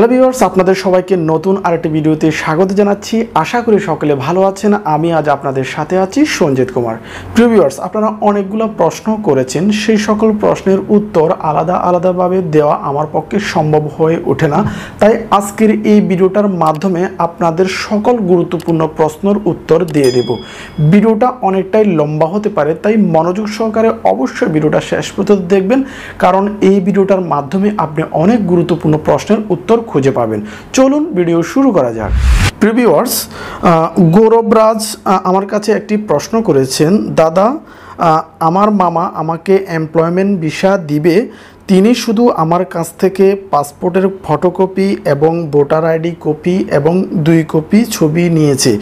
hello viewers আপনাদের সবাইকে নতুন আরেকটি ভিডিওতে স্বাগত জানাচ্ছি আশা করি সকলে ভালো আছেন আমি আজ আপনাদের সাথে আছি সঞ্জিত কুমার প্রিয় আপনারা অনেকগুলো প্রশ্ন করেছেন সেই সকল প্রশ্নের উত্তর আলাদা আলাদাভাবে দেওয়া আমার পক্ষে সম্ভব হয়ে ওঠে না তাই আজকের এই ভিডিওটার মাধ্যমে আপনাদের সকল গুরুত্বপূর্ণ প্রশ্নের উত্তর দিয়ে দেব ভিডিওটা অনেকটাই লম্বা হতে পারে তাই মনোযোগ সহকারে অবশ্যই ভিডিওটা শেষ পর্যন্ত দেখবেন কারণ এই ভিডিওটার মাধ্যমে আপনি অনেক গুরুত্বপূর্ণ প্রশ্নের উত্তর খুঁজে পাবেন চলুন ভিডিও শুরু করা যাক প্রিভিওয়ার্স গৌরবরাজ আমার কাছে একটি প্রশ্ন করেছেন দাদা আমার মামা আমাকে এমপ্লয়মেন্ট ভিসা দিবে তিনি শুধু আমার কাছ থেকে পাসপোর্টের ফটোকপি এবং ভোটার আইডি কপি এবং দুই কপি ছবি নিয়েছে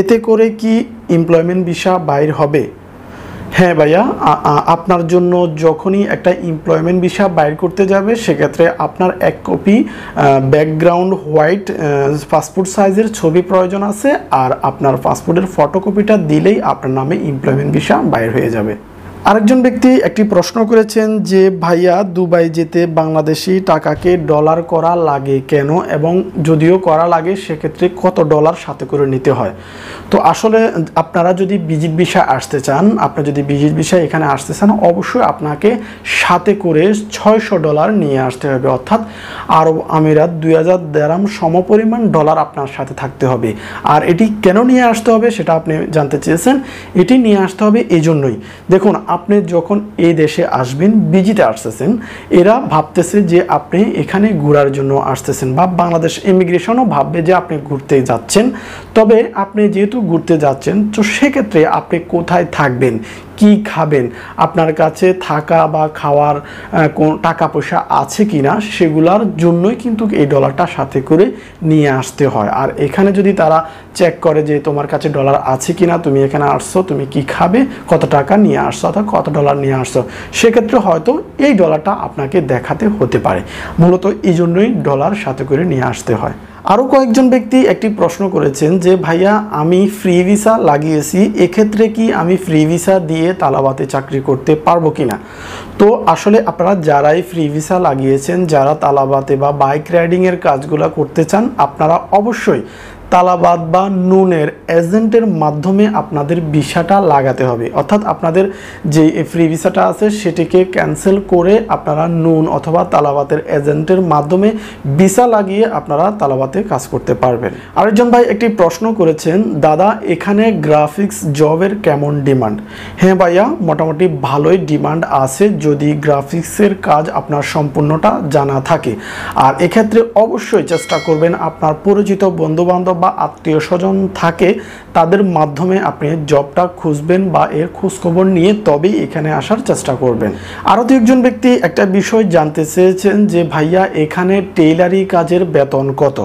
এতে করে কি এমপ্লয়মেন্ট ভিসা বাইর হবে হ্যাঁ ভাইয়া আপনার জন্য যখনই একটা এমপ্লয়মেন্ট ভিসা বাইর করতে যাবে সেক্ষেত্রে আপনার এক কপি ব্যাকগ্রাউন্ড হোয়াইট পাসপোর্ট সাইজের ছবি প্রয়োজন আছে আর আপনার পাসপোর্টের ফটোকপিটা দিলেই আপনার নামে এমপ্লয়মেন্ট ভিসা বাইর হয়ে যাবে আরেকজন ব্যক্তি একটি প্রশ্ন করেছেন যে ভাইয়া দুবাই যেতে বাংলাদেশি টাকাকে ডলার করা লাগে কেন এবং যদিও করা লাগে সেক্ষেত্রে কত ডলার সাথে করে নিতে হয় তো আসলে আপনারা যদি বিজিট বিষয় আসতে চান আপনি যদি বিজিট বিষয় এখানে আসতে চান অবশ্যই আপনাকে সাথে করে ছয়শো ডলার নিয়ে আসতে হবে অর্থাৎ আরব আমিরাত দুই হাজার দেড়াম সমপরিমাণ ডলার আপনার সাথে থাকতে হবে আর এটি কেন নিয়ে আসতে হবে সেটা আপনি জানতে চেয়েছেন এটি নিয়ে আসতে হবে এজন্যই দেখুন আপনি যখন এই দেশে আসবেন বিজিতে আসতেছেন এরা ভাবতেছে যে আপনি এখানে ঘোরার জন্য আসতেছেন বা বাংলাদেশ ইমিগ্রেশনও ভাববে যে আপনি ঘুরতে যাচ্ছেন তবে আপনি যেহেতু ঘুরতে যাচ্ছেন তো সেক্ষেত্রে আপনি কোথায় থাকবেন কি খাবেন আপনার কাছে থাকা বা খাওয়ার টাকা পয়সা আছে কি না সেগুলার জন্যই কিন্তু এই ডলারটা সাথে করে নিয়ে আসতে হয় আর এখানে যদি তারা চেক করে যে তোমার কাছে ডলার আছে কি না তুমি এখানে আসছো তুমি কি খাবে কত টাকা নিয়ে আসছো অর্থাৎ কত ডলার নিয়ে আসছো সেক্ষেত্রে হয়তো এই ডলারটা আপনাকে দেখাতে হতে পারে মূলত এই জন্যই ডলার সাথে করে নিয়ে আসতে হয় আরও কয়েকজন ব্যক্তি একটি প্রশ্ন করেছেন যে ভাইয়া আমি ফ্রি ভিসা লাগিয়েছি এক্ষেত্রে কি আমি ফ্রি ভিসা দিয়ে তালাবাতে চাকরি করতে পারবো কি না তো আসলে আপনারা যারাই ফ্রি ভিসা লাগিয়েছেন যারা তালাবাতে বা বাইক রাইডিংয়ের কাজগুলো করতে চান আপনারা অবশ্যই তালাবাদ বা নুনের এজেন্টের মাধ্যমে আপনাদের ভিসাটা লাগাতে হবে অর্থাৎ আপনাদের যে ফ্রি ভিসাটা আছে সেটিকে ক্যান্সেল করে আপনারা নুন অথবা তালাবাতের এজেন্টের মাধ্যমে ভিসা লাগিয়ে আপনারা তালাবাতে কাজ করতে পারবেন আরেকজন ভাই একটি প্রশ্ন করেছেন দাদা এখানে গ্রাফিক্স জবের কেমন ডিমান্ড হ্যাঁ ভাইয়া মোটামুটি ভালোই ডিমান্ড আছে যদি গ্রাফিক্সের কাজ আপনার সম্পূর্ণটা জানা থাকে আর এক্ষেত্রে অবশ্যই চেষ্টা করবেন আপনার পরিচিত বন্ধুবান্ধব বা আত্মীয় স্বজন থাকে তাদের মাধ্যমে আপনি জবটা খুঁজবেন বা এর খোঁজখবর নিয়ে তবেই এখানে আসার চেষ্টা করবেন আরও দু একজন ব্যক্তি একটা বিষয় জানতে চেয়েছেন যে ভাইয়া এখানে টেইলারি কাজের বেতন কত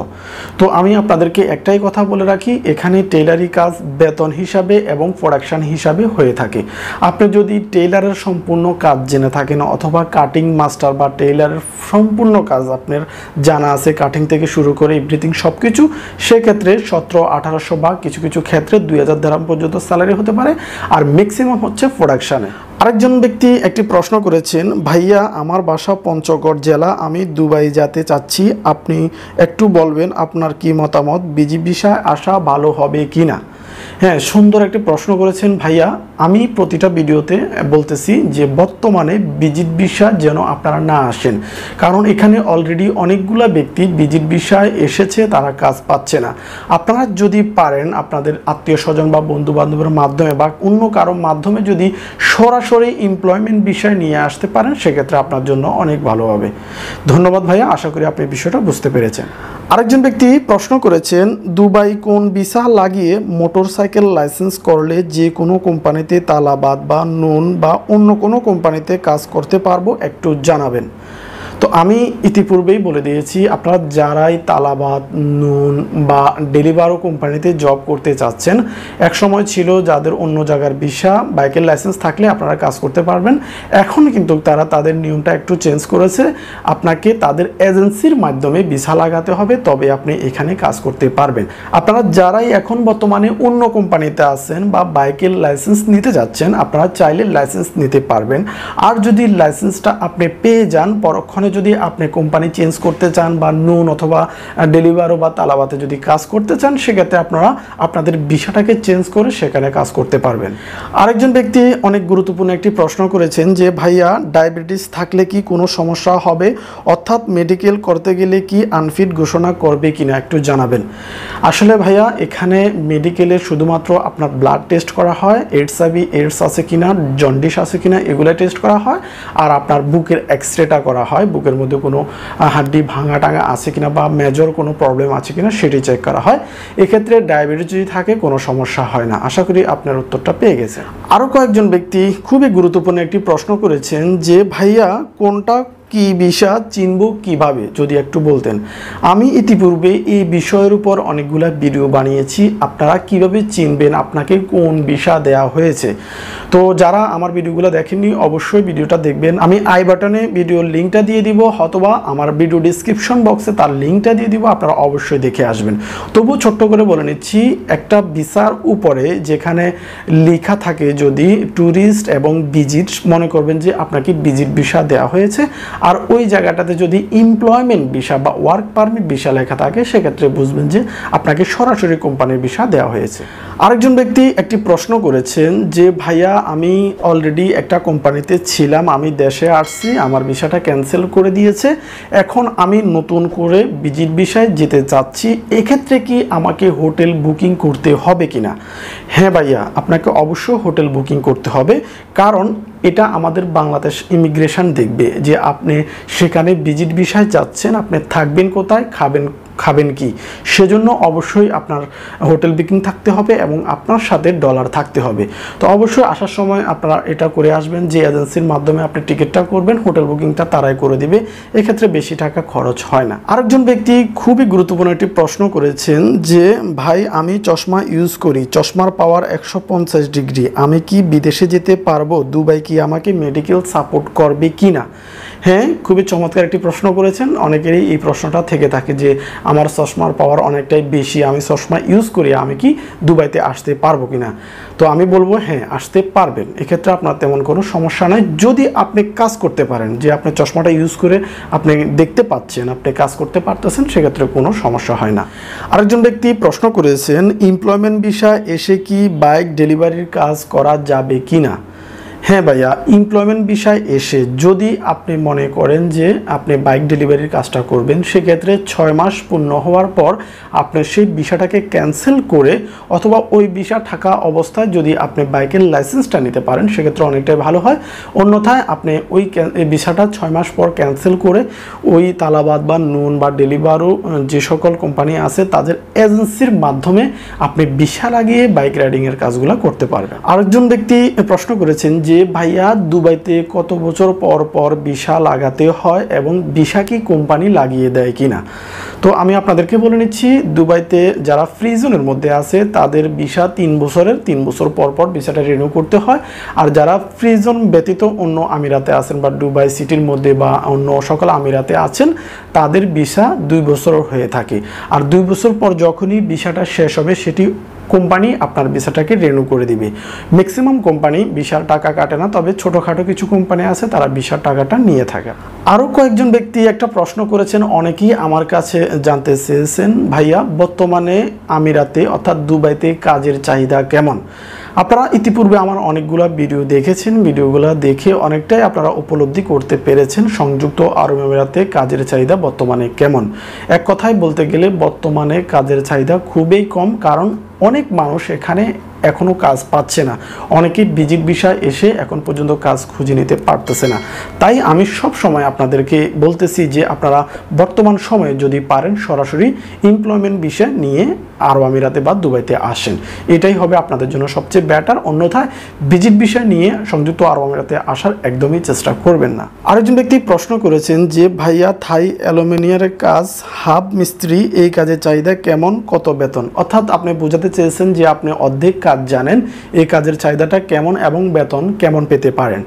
তো আমি আপনাদেরকে একটাই কথা বলে রাখি এখানে টেইলারি কাজ বেতন হিসাবে এবং প্রোডাকশান হিসাবে হয়ে থাকে আপনি যদি টেইলারের সম্পূর্ণ কাজ জেনে থাকেন অথবা কাটিং মাস্টার বা টেইলারের সম্পূর্ণ কাজ আপনার জানা আছে কাটিং থেকে শুরু করে এভরিথিং সব কিছু সেক্ষেত্রে ক্ষেত্রে সতেরো আঠারোশো বা কিছু কিছু ক্ষেত্রে দুই হাজার দেরাম পর্যন্ত স্যালারি হতে পারে আর ম্যাক্সিমাম হচ্ছে প্রোডাকশানে আরেকজন ব্যক্তি একটি প্রশ্ন করেছেন ভাইয়া আমার বাসা পঞ্চগড় জেলা আমি দুবাই যেতে চাচ্ছি আপনি একটু বলবেন আপনার কি মতামত বিজি আসা ভালো হবে কি না হ্যাঁ সুন্দর একটি প্রশ্ন করেছেন ভাইয়া আমি প্রতিটা ভিডিওতে বলতেছি যে বর্তমানে বিজিত বিষা যেন আপনারা না আসেন কারণ এখানে অলরেডি অনেকগুলা ব্যক্তি বিজিত বিষায় এসেছে তারা কাজ পাচ্ছে না আপনারা যদি পারেন আপনাদের আত্মীয় স্বজন বা বন্ধু বান্ধবের মাধ্যমে বা অন্য কারো মাধ্যমে যদি সরাসরি এমপ্লয়মেন্ট বিষয় নিয়ে আসতে পারেন সেক্ষেত্রে আপনার জন্য অনেক ভালো হবে ধন্যবাদ ভাইয়া আশা করি আপনি বিষয়টা বুঝতে পেরেছেন আরেকজন ব্যক্তি প্রশ্ন করেছেন দুবাই কোন বিসা লাগিয়ে মোটর সাইকেল লাইসেন্স করলে যে কোনো কোম্পানিতে তালাবাদ বা নুন বা অন্য কোনো কোম্পানিতে কাজ করতে পারবো একটু জানাবেন তো আমি ইতিপূর্বেই বলে দিয়েছি আপনারা যারাই তালাবাদ নুন বা ডেলিভারো কোম্পানিতে জব করতে চাচ্ছেন এক সময় ছিল যাদের অন্য জায়গার ভিসা বাইকের লাইসেন্স থাকলে আপনারা কাজ করতে পারবেন এখন কিন্তু তারা তাদের নিয়মটা একটু চেঞ্জ করেছে আপনাকে তাদের এজেন্সির মাধ্যমে ভিসা লাগাতে হবে তবে আপনি এখানে কাজ করতে পারবেন আপনারা যারাই এখন বর্তমানে অন্য কোম্পানিতে আছেন বা বাইকের লাইসেন্স নিতে যাচ্ছেন আপনারা চাইলে লাইসেন্স নিতে পারবেন আর যদি লাইসেন্সটা আপনি পেয়ে যান পরক্ষণে কারণে যদি আপনি কোম্পানি চেঞ্জ করতে চান বা নুন অথবা ডেলিভারো বা তালাবাতে যদি কাজ করতে চান সেক্ষেত্রে আপনারা আপনাদের বিষয়টাকে চেঞ্জ করে সেখানে কাজ করতে পারবেন আরেকজন ব্যক্তি অনেক গুরুত্বপূর্ণ একটি প্রশ্ন করেছেন যে ভাইয়া ডায়াবেটিস থাকলে কি কোনো সমস্যা হবে অর্থাৎ মেডিকেল করতে গেলে কি আনফিট ঘোষণা করবে কি না একটু জানাবেন আসলে ভাইয়া এখানে মেডিকেলে শুধুমাত্র আপনার ব্লাড টেস্ট করা হয় এইডস আবি এইডস আছে কিনা জন্ডিস আছে কিনা এগুলো টেস্ট করা হয় আর আপনার বুকের এক্সরেটা করা হয় বুকের মধ্যে কোনো হাড্ডি ভাঙা টাঙা আছে কিনা বা মেজর কোনো প্রবলেম আছে কিনা সেটি চেক করা হয় এক্ষেত্রে ডায়াবেটিস যদি থাকে কোনো সমস্যা হয় না আশা করি আপনার উত্তরটা পেয়ে গেছে আরও কয়েকজন ব্যক্তি খুবই গুরুত্বপূর্ণ একটি প্রশ্ন করেছেন যে ভাইয়া কোনটা কি বিষাদ চিনব কিভাবে যদি একটু বলতেন আমি ইতিপূর্বে এই বিষয়ের উপর অনেকগুলা ভিডিও বানিয়েছি আপনারা কিভাবে চিনবেন আপনাকে কোন বিষা দেয়া হয়েছে তো যারা আমার ভিডিওগুলো দেখেননি অবশ্যই ভিডিওটা দেখবেন আমি আই বাটনে ভিডিওর লিঙ্কটা দিয়ে দিব অথবা আমার ভিডিও ডিসক্রিপশন বক্সে তার লিঙ্কটা দিয়ে দিব আপনারা অবশ্যই দেখে আসবেন তবু ছোট্ট করে বলে নিচ্ছি একটা ভিসার উপরে যেখানে লেখা থাকে যদি ট্যুরিস্ট এবং ভিজিট মনে করবেন যে আপনাকে ভিজিট বিষা দেয়া হয়েছে আর ওই জায়গাটাতে যদি এমপ্লয়মেন্ট ভিসা বা ওয়ার্ক পারমিট ভিসা লেখা থাকে সেক্ষেত্রে বুঝবেন যে আপনাকে সরাসরি কোম্পানির ভিসা দেওয়া হয়েছে আরেকজন ব্যক্তি একটি প্রশ্ন করেছেন যে ভাইয়া আমি অলরেডি একটা কোম্পানিতে ছিলাম আমি দেশে আসছি আমার ভিসাটা ক্যান্সেল করে দিয়েছে এখন আমি নতুন করে বিজিট ভিসায় যেতে চাচ্ছি এক্ষেত্রে কি আমাকে হোটেল বুকিং করতে হবে কিনা হ্যাঁ ভাইয়া আপনাকে অবশ্য হোটেল বুকিং করতে হবে কারণ এটা আমাদের বাংলাদেশ ইমিগ্রেশন দেখবে যে আপনি সেখানে ভিজিট বিষয় যাচ্ছেন আপনি থাকবেন কোথায় খাবেন খাবেন কি সেজন্য অবশ্যই আপনার হোটেল বুকিং থাকতে হবে এবং আপনার সাথে ডলার থাকতে হবে তো অবশ্যই আসার সময় আপনারা এটা করে আসবেন যে এজেন্সির মাধ্যমে আপনি টিকিটটা করবেন হোটেল বুকিংটা তারাই করে দিবে এক্ষেত্রে বেশি টাকা খরচ হয় না আরেকজন ব্যক্তি খুবই গুরুত্বপূর্ণ একটি প্রশ্ন করেছেন যে ভাই আমি চশমা ইউজ করি চশমার পাওয়ার একশো ডিগ্রি আমি কি বিদেশে যেতে পারবো দুবাই কি আমাকে মেডিকেল সাপোর্ট করবে কি না হ্যাঁ খুবই চমৎকার একটি প্রশ্ন করেছেন অনেকেরই এই প্রশ্নটা থেকে থাকে যে আমার চশমার পাওয়ার অনেকটাই বেশি আমি চশমা ইউজ করি আমি কি দুবাইতে আসতে পারবো কি না তো আমি বলবো হ্যাঁ আসতে পারবেন এক্ষেত্রে আপনার তেমন কোনো সমস্যা নাই যদি আপনি কাজ করতে পারেন যে আপনি চশমাটা ইউজ করে আপনি দেখতে পাচ্ছেন আপনি কাজ করতে পারতেছেন সেক্ষেত্রে কোনো সমস্যা হয় না আরেকজন ব্যক্তি প্রশ্ন করেছেন এমপ্লয়মেন্ট ভিসা এসে কি বাইক ডেলিভারির কাজ করা যাবে কি না হ্যাঁ ভাইয়া এমপ্লয়মেন্ট বিষয় এসে যদি আপনি মনে করেন যে আপনি বাইক ডেলিভারির কাজটা করবেন সেক্ষেত্রে ছয় মাস পূর্ণ হওয়ার পর আপনি সেই বিষয়টাকে ক্যান্সেল করে অথবা ওই বিষয় থাকা অবস্থায় যদি আপনি বাইকের লাইসেন্সটা নিতে পারেন সেক্ষেত্রে অনেকটাই ভালো হয় অন্যথায় আপনি ওই বিষয়টা ছয় মাস পর ক্যান্সেল করে ওই তালাবাদ বা নুন বা ডেলিভারও যে সকল কোম্পানি আছে তাদের এজেন্সির মাধ্যমে আপনি বিষা লাগিয়ে বাইক রাইডিংয়ের কাজগুলো করতে পারবেন আরেকজন ব্যক্তি প্রশ্ন করেছেন যে যে ভাইয়া দুবাইতে কত বছর পর পর ভিসা লাগাতে হয় এবং ভিসা কি কোম্পানি লাগিয়ে দেয় কি না তো আমি আপনাদেরকে বলে নিচ্ছি দুবাইতে যারা ফ্রিজনের মধ্যে আছে তাদের ভিসা তিন বছরের তিন বছর পর পর ভিসাটা রিনিউ করতে হয় আর যারা ফ্রিজন ব্যতীত অন্য আমিরাতে আছেন বা দুবাই সিটির মধ্যে বা অন্য সকল আমিরাতে আছেন তাদের ভিসা দুই বছর হয়ে থাকে আর দুই বছর পর যখনই ভিসাটা শেষ হবে সেটি কোম্পানি আপনার ভিসাটাকে রেনু করে দিবে ম্যাক্সিমাম কোম্পানি ভিসার টাকা কাটে না তবে ছোটোখাটো কিছু কোম্পানি আছে তারা ভিসার টাকাটা নিয়ে থাকে আরও কয়েকজন ব্যক্তি একটা প্রশ্ন করেছেন অনেকেই আমার কাছে জানতে চেয়েছেন ভাইয়া বর্তমানে আমিরাতে অর্থাৎ দুবাইতে কাজের চাহিদা কেমন আপনারা ইতিপূর্বে আমার অনেকগুলো ভিডিও দেখেছেন ভিডিওগুলো দেখে অনেকটাই আপনারা উপলব্ধি করতে পেরেছেন সংযুক্ত আরব আমিরাতে কাজের চাহিদা বর্তমানে কেমন এক কথায় বলতে গেলে বর্তমানে কাজের চাহিদা খুবই কম কারণ অনেক মানুষ এখানে এখনও কাজ পাচ্ছে না অনেকেই বিজিট বিষয় এসে এখন পর্যন্ত কাজ খুঁজে নিতে পারতেছে না তাই আমি সব সময় আপনাদেরকে বলতেছি যে আপনারা বর্তমান সময়ে যদি পারেন সরাসরি এমপ্লয়মেন্ট বিষয় নিয়ে আরব আমিরাতে বা দুবাইতে আসেন এটাই হবে আপনাদের জন্য সবচেয়ে ব্যাটার অন্যথায় বিজিট বিষয় নিয়ে সংযুক্ত আরব আমিরাতে আসার একদমই চেষ্টা করবেন না আরেকজন ব্যক্তি প্রশ্ন করেছেন যে ভাইয়া থাই অ্যালুমিনিয়ামের কাজ হাব মিস্ত্রি এই কাজের চাহিদা কেমন কত বেতন অর্থাৎ আপনি বোঝাতে চেয়েছেন যে আপনি অর্ধেক কাজ কাজ জানেন এই কাজের চাহিদাটা কেমন এবং বেতন কেমন পেতে পারেন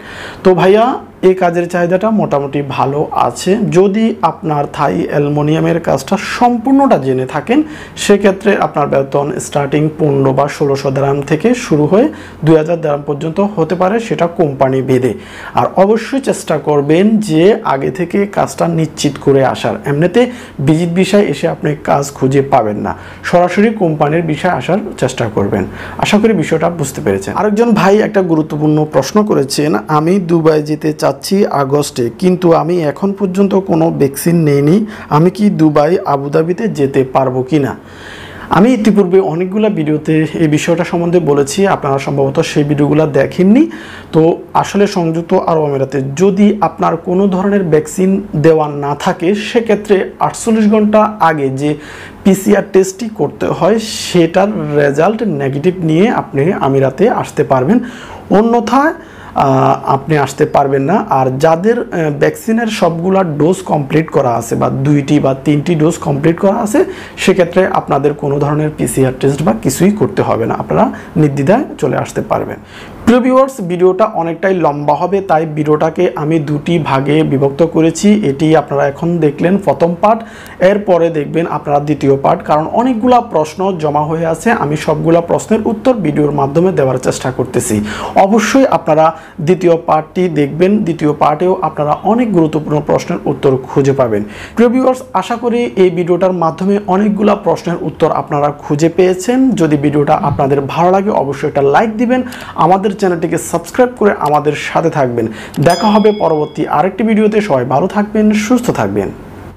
তো ভাইয়া এই কাজের চাহিদাটা মোটামুটি ভালো আছে যদি আপনার থাই অ্যালমোনিয়ামের কাজটা সম্পূর্ণটা জেনে থাকেন সেক্ষেত্রে আপনার বেতন স্টার্টিং পনেরো বা ষোলোশো দ্রাম থেকে শুরু হয়ে দুই হাজার পর্যন্ত হতে পারে সেটা কোম্পানি ভেদে আর অবশ্যই চেষ্টা করবেন যে আগে থেকে কাজটা নিশ্চিত করে আসার এমনিতে বিজিত বিষয় এসে আপনি কাজ খুঁজে পাবেন না সরাসরি কোম্পানির বিষয় আসার চেষ্টা করবেন আশা করি বিষয়টা বুঝতে পেরেছেন আরেকজন ভাই একটা গুরুত্বপূর্ণ প্রশ্ন করেছেন আমি দুবাই যেতে চা যাচ্ছি আগস্টে কিন্তু আমি এখন পর্যন্ত কোনো ভ্যাকসিন নেইনি আমি কি দুবাই আবুধাবিতে যেতে পারবো কি না আমি ইতিপূর্বে অনেকগুলো ভিডিওতে এই বিষয়টা সম্বন্ধে বলেছি আপনারা সম্ভবত সেই ভিডিওগুলো দেখেননি তো আসলে সংযুক্ত আরব আমিরাতে যদি আপনার কোনো ধরনের ভ্যাকসিন দেওয়া না থাকে সেক্ষেত্রে আটচল্লিশ ঘন্টা আগে যে পিসিআর টেস্টটি করতে হয় সেটার রেজাল্ট নেগেটিভ নিয়ে আপনি আমিরাতে আসতে পারবেন অন্যথায় আপনি আসতে পারবেন না আর যাদের ভ্যাকসিনের সবগুলা ডোজ কমপ্লিট করা আছে বা দুইটি বা তিনটি ডোজ কমপ্লিট করা আছে সেক্ষেত্রে আপনাদের কোনো ধরনের পিসিআর টেস্ট বা কিছুই করতে হবে না আপনারা নির্দ্বিধায় চলে আসতে পারবেন প্রিয় ভিউয়ার্স ভিডিওটা অনেকটাই লম্বা হবে তাই ভিডিওটাকে আমি দুটি ভাগে বিভক্ত করেছি এটি আপনারা এখন দেখলেন প্রথম পার্ট এরপরে দেখবেন আপনারা দ্বিতীয় পার্ট কারণ অনেকগুলা প্রশ্ন জমা হয়ে আছে আমি সবগুলা প্রশ্নের উত্তর ভিডিওর মাধ্যমে দেওয়ার চেষ্টা করতেছি অবশ্যই আপনারা দ্বিতীয় পার্টটি দেখবেন দ্বিতীয় পার্টেও আপনারা অনেক গুরুত্বপূর্ণ প্রশ্নের উত্তর খুঁজে পাবেন প্রিয় ভিউয়ার্স আশা করি এই ভিডিওটার মাধ্যমে অনেকগুলা প্রশ্নের উত্তর আপনারা খুঁজে পেয়েছেন যদি ভিডিওটা আপনাদের ভালো লাগে অবশ্যই একটা লাইক দিবেন আমাদের চ্যানেলটিকে সাবস্ক্রাইব করে আমাদের সাথে থাকবেন দেখা হবে পরবর্তী আরেকটি ভিডিওতে সবাই ভালো থাকবেন সুস্থ থাকবেন